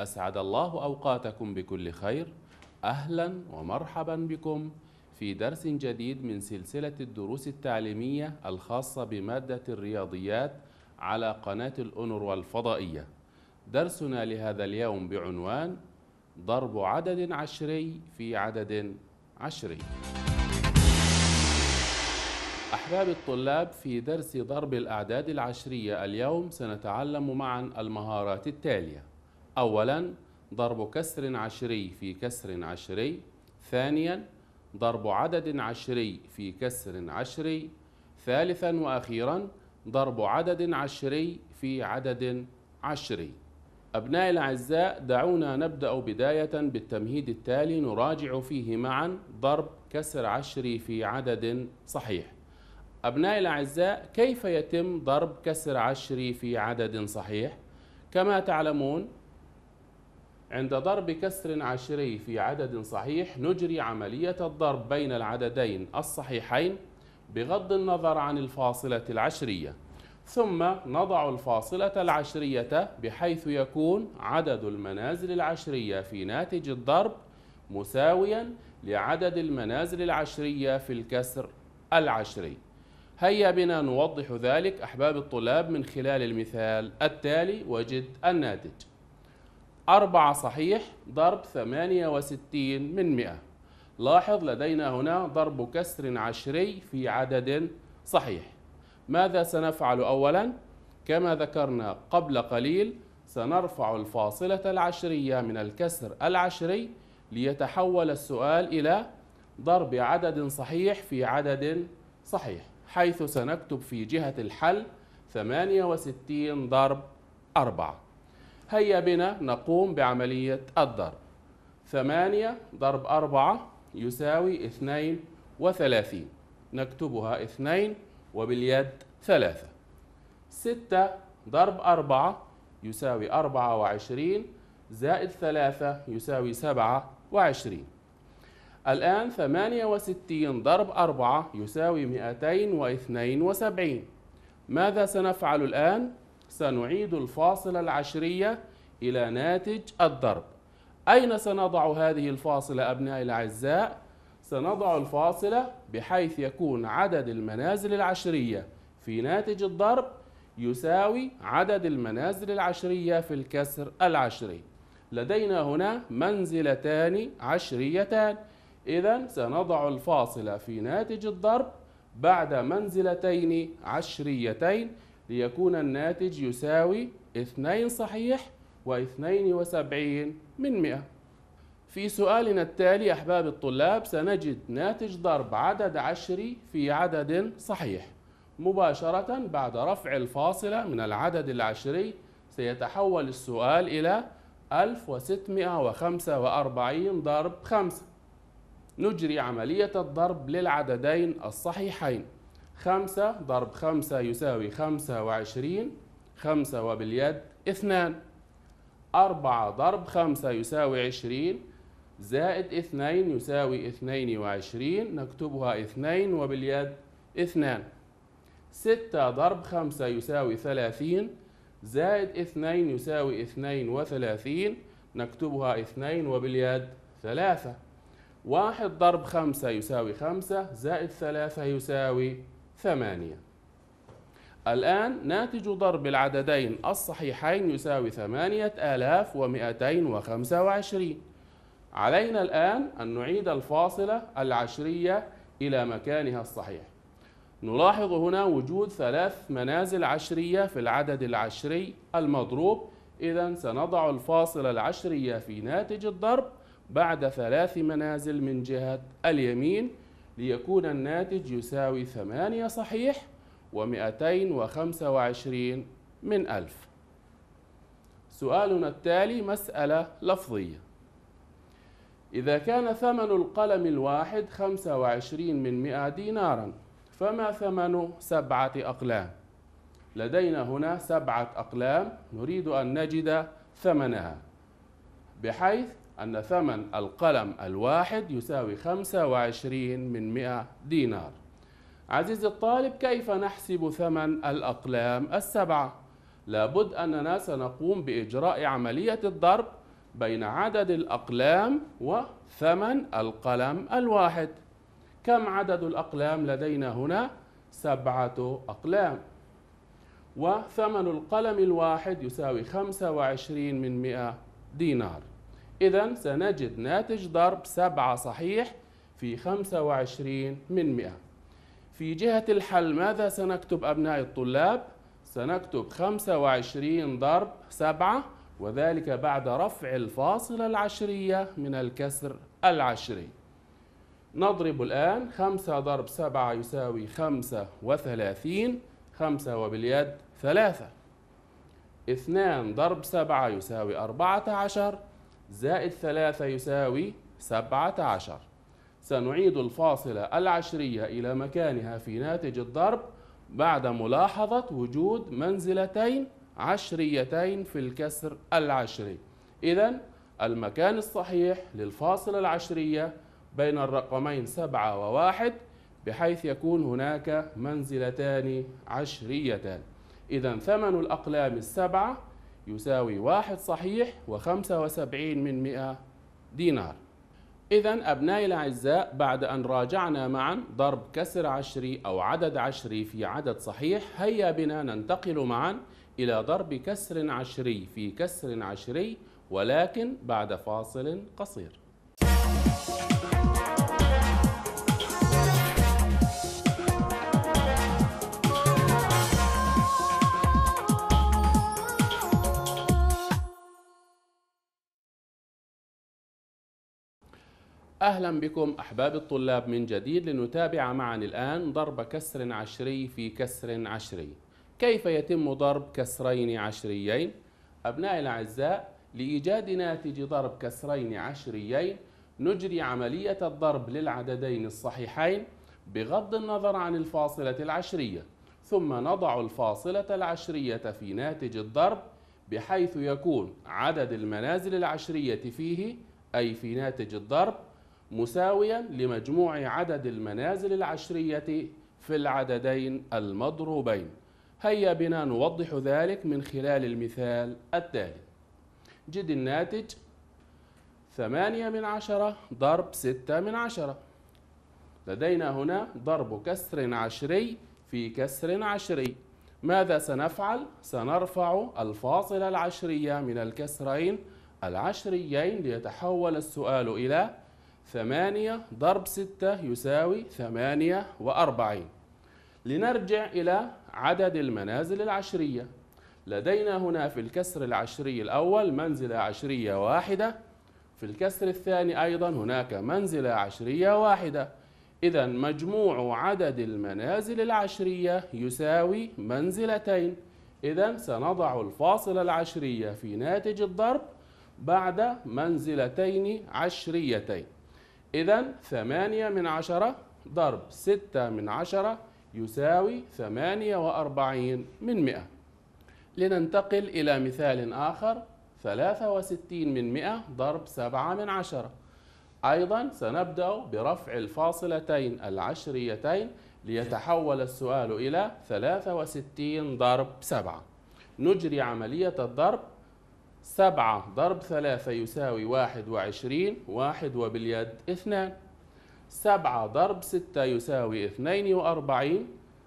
أسعد الله أوقاتكم بكل خير أهلا ومرحبا بكم في درس جديد من سلسلة الدروس التعليمية الخاصة بمادة الرياضيات على قناة الأنروا الفضائية درسنا لهذا اليوم بعنوان ضرب عدد عشري في عدد عشري أحباب الطلاب في درس ضرب الأعداد العشرية اليوم سنتعلم معا المهارات التالية أولا ضرب كسر عشري في كسر عشري ثانيا ضرب عدد عشري في كسر عشري ثالثا وأخيرا ضرب عدد عشري في عدد عشري أبنائي الأعزاء دعونا نبدأ بداية بالتمهيد التالي نراجع فيه معا ضرب كسر عشري في عدد صحيح أبنائي الأعزاء كيف يتم ضرب كسر عشري في عدد صحيح؟ كما تعلمون عند ضرب كسر عشري في عدد صحيح نجري عملية الضرب بين العددين الصحيحين بغض النظر عن الفاصلة العشرية ثم نضع الفاصلة العشرية بحيث يكون عدد المنازل العشرية في ناتج الضرب مساويا لعدد المنازل العشرية في الكسر العشري هيا بنا نوضح ذلك أحباب الطلاب من خلال المثال التالي وجد الناتج 4 صحيح ضرب 68 من 100 لاحظ لدينا هنا ضرب كسر عشري في عدد صحيح ماذا سنفعل أولا؟ كما ذكرنا قبل قليل سنرفع الفاصلة العشرية من الكسر العشري ليتحول السؤال إلى ضرب عدد صحيح في عدد صحيح حيث سنكتب في جهة الحل 68 ضرب 4 هيا بنا نقوم بعملية الضرب ثمانية ضرب أربعة يساوي اثنين وثلاثين نكتبها اثنين وباليد ثلاثة ستة ضرب أربعة يساوي أربعة وعشرين زائد ثلاثة يساوي سبعة وعشرين الآن ثمانية وستين ضرب أربعة يساوي مئتين واثنين وسبعين ماذا سنفعل الآن؟ سنعيد الفاصلة العشرية إلى ناتج الضرب أين سنضع هذه الفاصلة أبنائي الأعزاء؟ سنضع الفاصلة بحيث يكون عدد المنازل العشرية في ناتج الضرب يساوي عدد المنازل العشرية في الكسر العشري لدينا هنا منزلتان عشريتان إذا سنضع الفاصلة في ناتج الضرب بعد منزلتين عشريتين ليكون الناتج يساوي 2 صحيح و72 من 100 في سؤالنا التالي أحباب الطلاب سنجد ناتج ضرب عدد عشري في عدد صحيح مباشرة بعد رفع الفاصلة من العدد العشري سيتحول السؤال إلى 1645 ضرب 5 نجري عملية الضرب للعددين الصحيحين خمسة ضرب خمسة يساوي خمسة وعشرين خمسة وباليد اثنان أربعة ضرب خمسة يساوي عشرين زائد اثنين يساوي اثنين وعشرين نكتبها اثنين وباليد اثنان ستة ضرب خمسة يساوي ثلاثين زائد اثنين يساوي اثنين وثلاثين نكتبها اثنين وباليد ثلاثة واحد ضرب خمسة يساوي خمسة زائد ثلاثة يساوي ثمانية الآن ناتج ضرب العددين الصحيحين يساوي ثمانية آلاف ومئتين وخمسة وعشرين علينا الآن أن نعيد الفاصلة العشرية إلى مكانها الصحيح نلاحظ هنا وجود ثلاث منازل عشرية في العدد العشري المضروب إذا سنضع الفاصلة العشرية في ناتج الضرب بعد ثلاث منازل من جهة اليمين ليكون الناتج يساوي 8 صحيح و225 من ألف سؤالنا التالي مسألة لفظية إذا كان ثمن القلم الواحد 25 من 100 دينارا فما ثمن سبعة أقلام لدينا هنا سبعة أقلام نريد أن نجد ثمنها بحيث أن ثمن القلم الواحد يساوي 25 من 100 دينار عزيزي الطالب كيف نحسب ثمن الأقلام السبعة؟ لابد أننا سنقوم بإجراء عملية الضرب بين عدد الأقلام وثمن القلم الواحد كم عدد الأقلام لدينا هنا؟ سبعة أقلام وثمن القلم الواحد يساوي 25 من 100 دينار إذا سنجد ناتج ضرب 7 صحيح في 25 من 100 في جهة الحل ماذا سنكتب أبناء الطلاب؟ سنكتب 25 ضرب 7 وذلك بعد رفع الفاصلة العشرية من الكسر العشري نضرب الآن 5 ضرب 7 يساوي 35 5 وباليد 3 2 ضرب 7 يساوي 14 زائد ثلاثة يساوي سبعة عشر سنعيد الفاصلة العشرية إلى مكانها في ناتج الضرب بعد ملاحظة وجود منزلتين عشريتين في الكسر العشري إذا المكان الصحيح للفاصلة العشرية بين الرقمين سبعة وواحد بحيث يكون هناك منزلتان عشريتان إذا ثمن الأقلام السبعة يساوي واحد صحيح وخمسة وسبعين من مئة دينار إذا أبنائي الأعزاء بعد أن راجعنا معا ضرب كسر عشري أو عدد عشري في عدد صحيح هيا بنا ننتقل معا إلى ضرب كسر عشري في كسر عشري ولكن بعد فاصل قصير أهلا بكم أحباب الطلاب من جديد لنتابع معا الآن ضرب كسر عشري في كسر عشري كيف يتم ضرب كسرين عشريين؟ أبنائي الأعزاء لإيجاد ناتج ضرب كسرين عشريين نجري عملية الضرب للعددين الصحيحين بغض النظر عن الفاصلة العشرية ثم نضع الفاصلة العشرية في ناتج الضرب بحيث يكون عدد المنازل العشرية فيه أي في ناتج الضرب مساويا لمجموع عدد المنازل العشرية في العددين المضروبين هيا بنا نوضح ذلك من خلال المثال التالي جد الناتج 8 من عشرة ضرب 6 من عشرة لدينا هنا ضرب كسر عشري في كسر عشري ماذا سنفعل؟ سنرفع الفاصلة العشرية من الكسرين العشريين ليتحول السؤال إلى ثمانية ضرب ستة يساوي ثمانية وأربعين لنرجع إلى عدد المنازل العشرية لدينا هنا في الكسر العشري الأول منزلة عشرية واحدة في الكسر الثاني أيضا هناك منزلة عشرية واحدة إذا مجموع عدد المنازل العشرية يساوي منزلتين إذا سنضع الفاصلة العشرية في ناتج الضرب بعد منزلتين عشريتين إذا ثمانية من عشرة ضرب ستة من عشرة يساوي ثمانية وأربعين من مئة لننتقل إلى مثال آخر ثلاثة وستين من مئة ضرب سبعة من عشرة أيضا سنبدأ برفع الفاصلتين العشريتين ليتحول السؤال إلى ثلاثة وستين ضرب سبعة نجري عملية الضرب سبعة ضرب ثلاثة يساوي واحد وعشرين واحد وباليد اثنان سبعة ضرب ستة يساوي اثنين وأربعين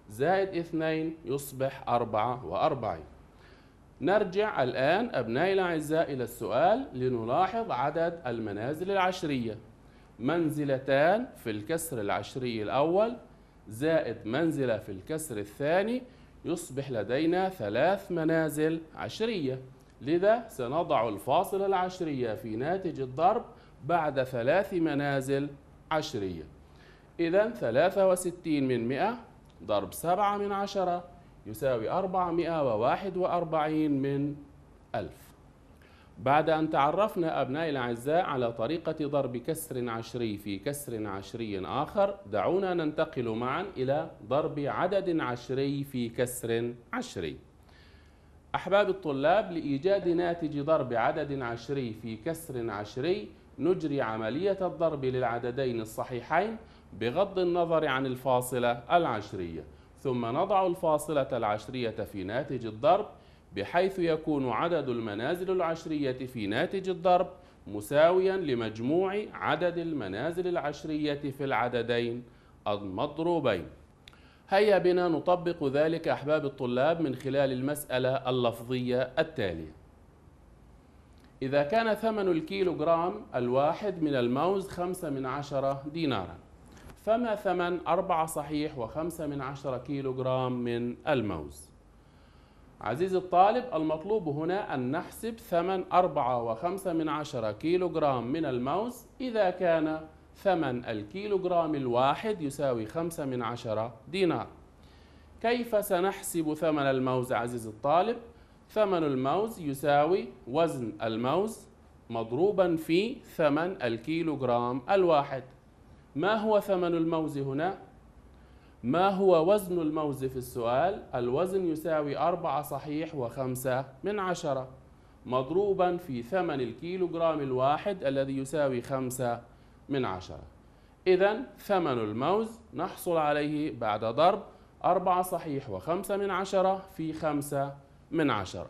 زائد اثنين يصبح أربعة وأربعين نرجع الآن أبنائي الأعزاء إلى السؤال لنلاحظ عدد المنازل العشرية منزلتان في الكسر العشري الأول زائد منزلة في الكسر الثاني يصبح لدينا ثلاث منازل عشرية لذا سنضع الفاصلة العشرية في ناتج الضرب بعد ثلاث منازل عشرية إذا 63 من 100 ضرب 7 من 10 يساوي 441 من 1000 بعد أن تعرفنا أبنائي الأعزاء على طريقة ضرب كسر عشري في كسر عشري آخر دعونا ننتقل معا إلى ضرب عدد عشري في كسر عشري أحباب الطلاب لإيجاد ناتج ضرب عدد عشري في كسر عشري نجري عملية الضرب للعددين الصحيحين بغض النظر عن الفاصلة العشرية ثم نضع الفاصلة العشرية في ناتج الضرب بحيث يكون عدد المنازل العشرية في ناتج الضرب مساويا لمجموع عدد المنازل العشرية في العددين المضروبين هيا بنا نطبق ذلك أحباب الطلاب من خلال المسألة اللفظية التالية إذا كان ثمن الكيلوغرام الواحد من الموز خمسة من عشرة دينارا فما ثمن أربعة صحيح وخمسة من عشرة كيلوغرام من الموز عزيزي الطالب المطلوب هنا أن نحسب ثمن أربعة وخمسة من عشرة كيلوغرام من الموز إذا كان ثمن الكيلوغرام الواحد يساوي خمسة من عشرة دينار كيف سنحسب ثمن الموز عزيزي الطالب؟ ثمن الموز يساوي وزن الموز مضروبا في ثمن الكيلوغرام الواحد ما هو ثمن الموز هنا؟ ما هو وزن الموز في السؤال؟ الوزن يساوي أربعة صحيح وخمسة من عشرة مضروبا في ثمن الكيلوغرام الواحد الذي يساوي خمسة من عشرة إذا ثمن الموز نحصل عليه بعد ضرب أربعة صحيح وخمسة من عشرة في خمسة من عشرة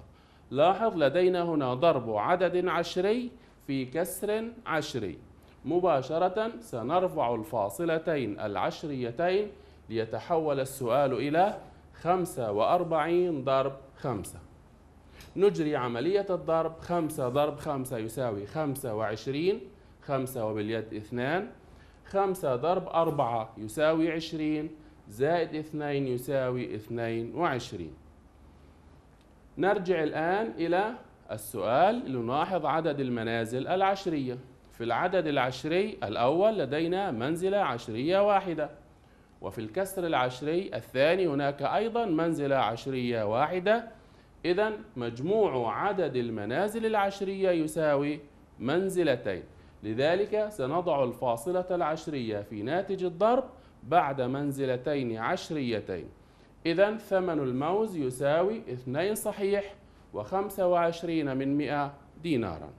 لاحظ لدينا هنا ضرب عدد عشري في كسر عشري مباشرة سنرفع الفاصلتين العشريتين ليتحول السؤال إلى خمسة وأربعين ضرب خمسة نجري عملية الضرب خمسة ضرب خمسة يساوي خمسة وعشرين خمسة وباليد اثنان خمسة ضرب أربعة يساوي عشرين زائد اثنين يساوي اثنين وعشرين نرجع الآن إلى السؤال لنلاحظ عدد المنازل العشرية في العدد العشري الأول لدينا منزلة عشرية واحدة وفي الكسر العشري الثاني هناك أيضا منزلة عشرية واحدة إذا مجموع عدد المنازل العشرية يساوي منزلتين لذلك سنضع الفاصلة العشرية في ناتج الضرب بعد منزلتين عشريتين إذا ثمن الموز يساوي 2 صحيح و25 من 100 دينارا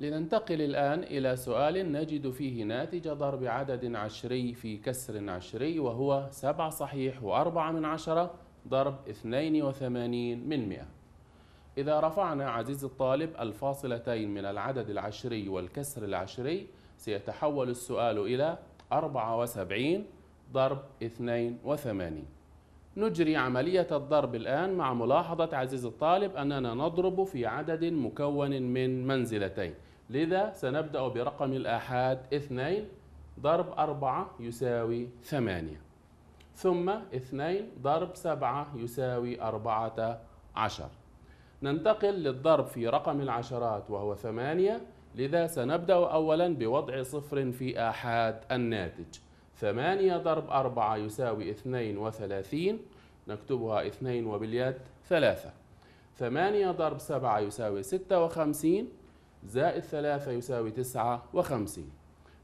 لننتقل الآن إلى سؤال نجد فيه ناتج ضرب عدد عشري في كسر عشري وهو 7 صحيح و4 من عشرة ضرب 82 من 100 إذا رفعنا عزيزي الطالب الفاصلتين من العدد العشري والكسر العشري سيتحول السؤال إلى 74 ضرب 82 نجري عملية الضرب الآن مع ملاحظة عزيزي الطالب أننا نضرب في عدد مكون من منزلتين لذا سنبدأ برقم الآحاد 2 ضرب 4 يساوي 8 ثم 2 ضرب 7 يساوي 14 ننتقل للضرب في رقم العشرات وهو ثمانية لذا سنبدأ أولا بوضع صفر في آحاد الناتج ثمانية ضرب أربعة يساوي اثنين وثلاثين نكتبها اثنين وباليد ثلاثة ثمانية ضرب سبعة يساوي ستة وخمسين زائد ثلاثة يساوي تسعة وخمسين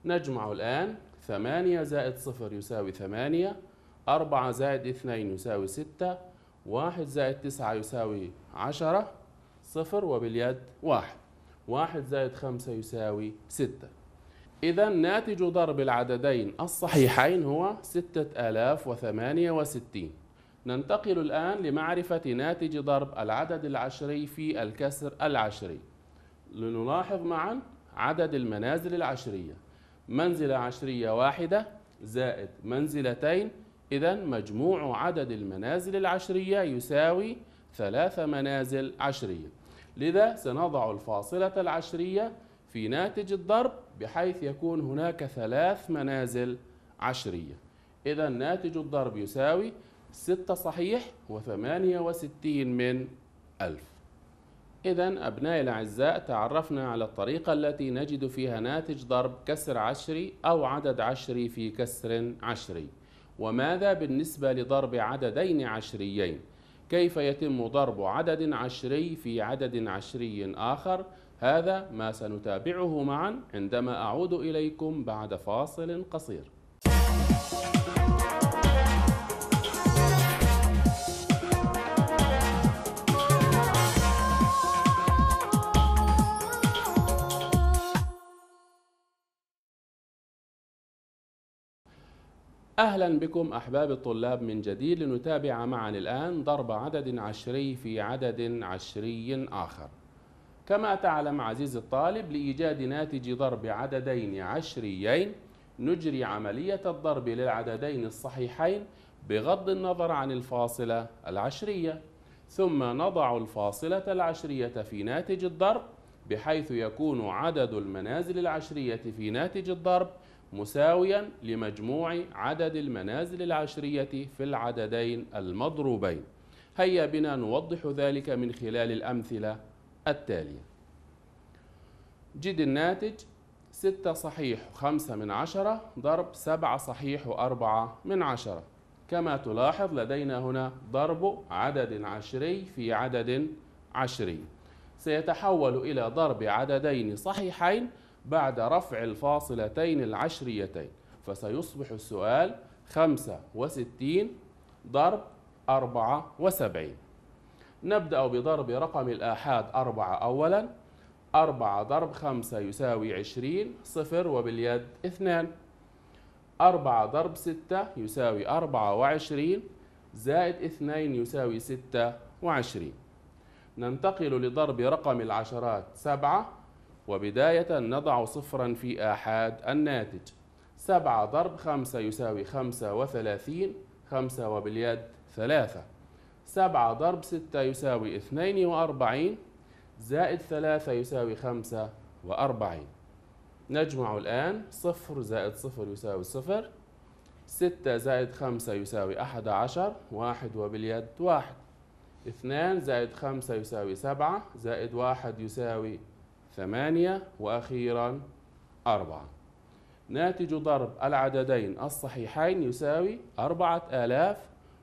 نجمع الآن ثمانية زائد صفر يساوي ثمانية أربعة زائد اثنين يساوي ستة 1 زائد 9 يساوي 10 صفر وباليد 1 1 زائد 5 يساوي 6 إذا ناتج ضرب العددين الصحيحين هو 6068 ننتقل الآن لمعرفة ناتج ضرب العدد العشري في الكسر العشري لنلاحظ معا عدد المنازل العشرية منزلة عشرية واحدة زائد منزلتين إذا مجموع عدد المنازل العشرية يساوي ثلاث منازل عشرية لذا سنضع الفاصلة العشرية في ناتج الضرب بحيث يكون هناك ثلاث منازل عشرية إذا ناتج الضرب يساوي ستة صحيح وثمانية وستين من ألف إذا أبنائي الأعزاء تعرفنا على الطريقة التي نجد فيها ناتج ضرب كسر عشري أو عدد عشري في كسر عشري وماذا بالنسبة لضرب عددين عشريين كيف يتم ضرب عدد عشري في عدد عشري آخر هذا ما سنتابعه معا عندما أعود إليكم بعد فاصل قصير أهلا بكم أحباب الطلاب من جديد لنتابع معا الآن ضرب عدد عشري في عدد عشري آخر كما تعلم عزيزي الطالب لإيجاد ناتج ضرب عددين عشريين نجري عملية الضرب للعددين الصحيحين بغض النظر عن الفاصلة العشرية ثم نضع الفاصلة العشرية في ناتج الضرب بحيث يكون عدد المنازل العشرية في ناتج الضرب مساويا لمجموع عدد المنازل العشرية في العددين المضروبين هيا بنا نوضح ذلك من خلال الأمثلة التالية جد الناتج 6 صحيح 5 من عشرة ضرب 7 صحيح 4 من عشرة كما تلاحظ لدينا هنا ضرب عدد عشري في عدد عشري سيتحول إلى ضرب عددين صحيحين بعد رفع الفاصلتين العشريتين فسيصبح السؤال 65 ضرب 74 نبدأ بضرب رقم الآحاد 4 أولا 4 ضرب 5 يساوي 20 صفر وباليد 2 4 ضرب 6 يساوي 24 زائد 2 يساوي 26 ننتقل لضرب رقم العشرات 7 وبداية نضع صفرا في آحاد الناتج 7 ضرب 5 يساوي 35 5 وباليد 3 7 ضرب 6 يساوي 42 زائد 3 يساوي 45 نجمع الآن صفر زائد صفر يساوي صفر ستة زائد خمسة يساوي أحد عشر واحد وباليد واحد اثنان زائد خمسة يساوي سبعة زائد واحد يساوي ثمانية وأخيرا أربعة ناتج ضرب العددين الصحيحين يساوي أربعة آلاف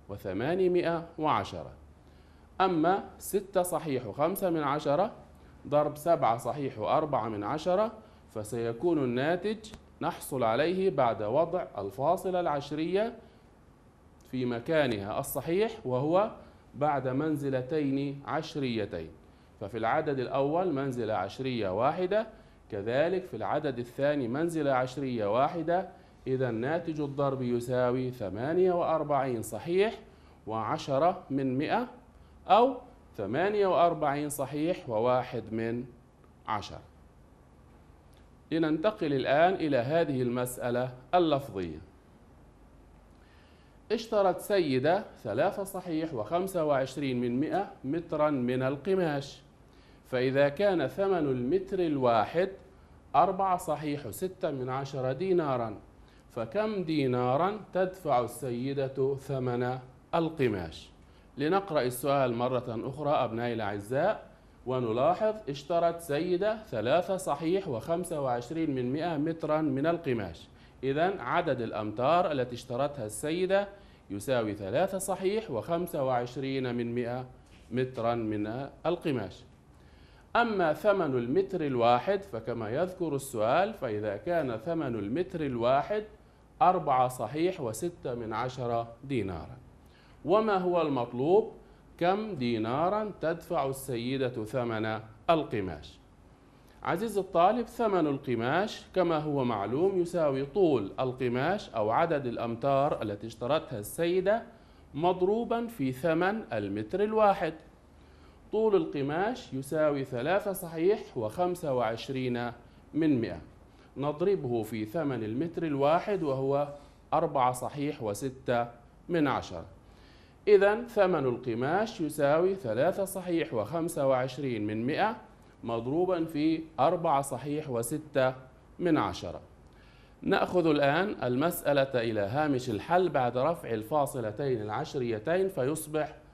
وثمانمائة وعشرة أما ستة صحيح وخمسة من عشرة ضرب سبعة صحيح وأربعة من عشرة فسيكون الناتج نحصل عليه بعد وضع الفاصلة العشرية في مكانها الصحيح وهو بعد منزلتين عشريتين ففي العدد الأول منزلة عشرية واحدة كذلك في العدد الثاني منزلة عشرية واحدة إذا ناتج الضرب يساوي 48 صحيح و10 من 100 أو 48 صحيح و1 من 10 لننتقل الآن إلى هذه المسألة اللفظية اشترت سيدة ثلاثة صحيح و25 من 100 مترا من القماش فإذا كان ثمن المتر الواحد أربعة صحيح ستة من عشرة دينارا فكم دينارا تدفع السيدة ثمن القماش لنقرأ السؤال مرة أخرى أبنائي الأعزاء ونلاحظ اشترت سيدة ثلاثة صحيح وخمسة وعشرين من مئة مترا من القماش إذا عدد الأمتار التي اشترتها السيدة يساوي ثلاثة صحيح وخمسة وعشرين من مئة مترا من القماش أما ثمن المتر الواحد فكما يذكر السؤال فإذا كان ثمن المتر الواحد أربعة صحيح وستة من عشرة دينارا وما هو المطلوب؟ كم دينارا تدفع السيدة ثمن القماش؟ عزيز الطالب ثمن القماش كما هو معلوم يساوي طول القماش أو عدد الأمتار التي اشترتها السيدة مضروبا في ثمن المتر الواحد طول القماش يساوي ثلاثة صحيح وخمسة وعشرين من مئة نضربه في ثمن المتر الواحد وهو أربعة صحيح وستة من عشرة إذا ثمن القماش يساوي ثلاثة صحيح وخمسة وعشرين من مئة مضروبا في أربعة صحيح وستة من عشرة نأخذ الآن المسألة إلى هامش الحل بعد رفع الفاصلتين العشريتين فيصبح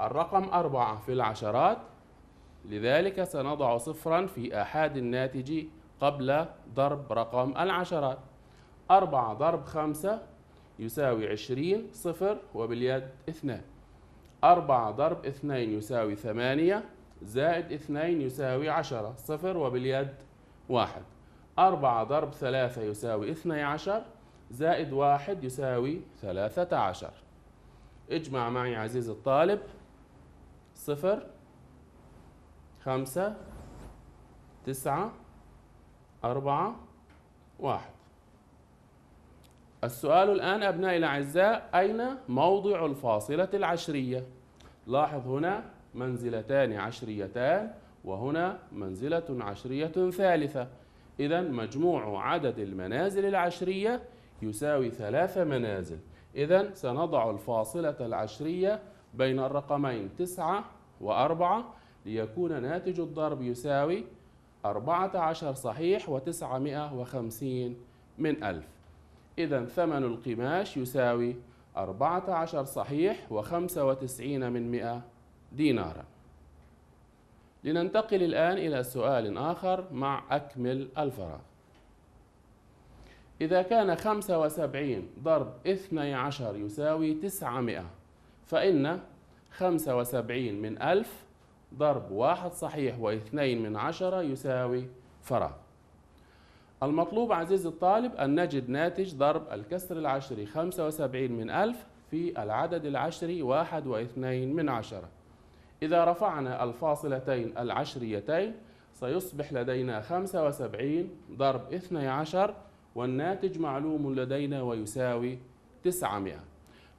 الرقم أربعة في العشرات لذلك سنضع صفرا في أحد الناتج قبل ضرب رقم العشرات أربعة ضرب خمسة يساوي عشرين صفر وباليد اثنان أربعة ضرب اثنين يساوي ثمانية زائد اثنين يساوي عشرة صفر وباليد واحد أربعة ضرب ثلاثة يساوي اثني عشر زائد واحد يساوي ثلاثة عشر اجمع معي عزيزي الطالب صفر خمسة تسعة أربعة واحد السؤال الآن أبنائي الأعزاء أين موضع الفاصلة العشرية؟ لاحظ هنا منزلتان عشريتان وهنا منزلة عشرية ثالثة إذا مجموع عدد المنازل العشرية يساوي ثلاث منازل إذا سنضع الفاصلة العشرية بين الرقمين 9 و4 ليكون ناتج الضرب يساوي 14 صحيح و950 من 1000 إذا ثمن القماش يساوي 14 صحيح و95 من 100 دينارا لننتقل الآن إلى سؤال آخر مع أكمل الفراغ إذا كان 75 ضرب 12 يساوي 900 فإن 75 من ألف ضرب واحد صحيح واثنين من عشرة يساوي فراغ المطلوب عزيزي الطالب أن نجد ناتج ضرب الكسر العشري 75 من ألف في العدد العشري واحد واثنين من عشرة إذا رفعنا الفاصلتين العشريتين سيصبح لدينا 75 ضرب 12 والناتج معلوم لدينا ويساوي 900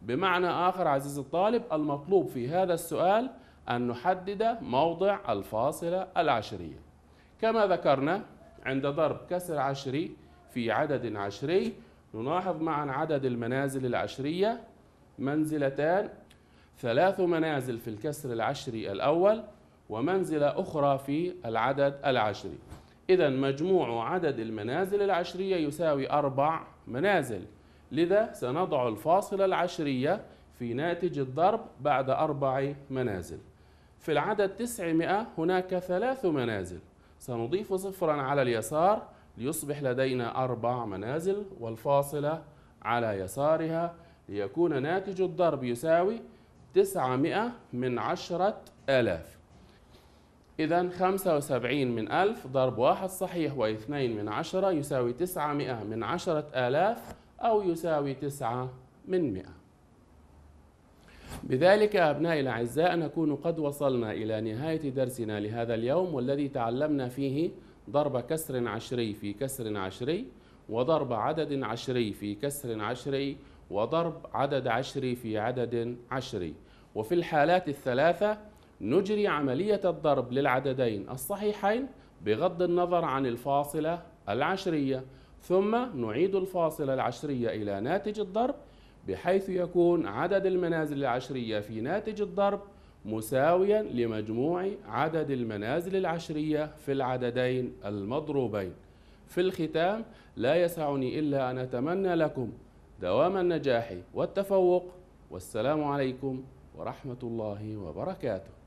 بمعنى آخر عزيزي الطالب المطلوب في هذا السؤال أن نحدد موضع الفاصلة العشرية كما ذكرنا عند ضرب كسر عشري في عدد عشري نلاحظ معا عدد المنازل العشرية منزلتان ثلاث منازل في الكسر العشري الأول ومنزلة أخرى في العدد العشري إذا مجموع عدد المنازل العشرية يساوي أربع منازل لذا سنضع الفاصلة العشرية في ناتج الضرب بعد أربع منازل في العدد 900 هناك ثلاث منازل سنضيف صفرا على اليسار ليصبح لدينا أربع منازل والفاصلة على يسارها ليكون ناتج الضرب يساوي 900 من عشرة آلاف إذا 75 من 1000 ضرب واحد صحيح واثنين من عشرة يساوي 900 من عشرة آلاف أو يساوي تسعة من مئة بذلك أبنائي الأعزاء نكون قد وصلنا إلى نهاية درسنا لهذا اليوم والذي تعلمنا فيه ضرب كسر عشري في كسر عشري وضرب عدد عشري في كسر عشري وضرب عدد عشري في عدد عشري وفي الحالات الثلاثة نجري عملية الضرب للعددين الصحيحين بغض النظر عن الفاصلة العشرية ثم نعيد الفاصلة العشرية إلى ناتج الضرب بحيث يكون عدد المنازل العشرية في ناتج الضرب مساويا لمجموع عدد المنازل العشرية في العددين المضروبين في الختام لا يسعني إلا أن أتمنى لكم دوام النجاح والتفوق والسلام عليكم ورحمة الله وبركاته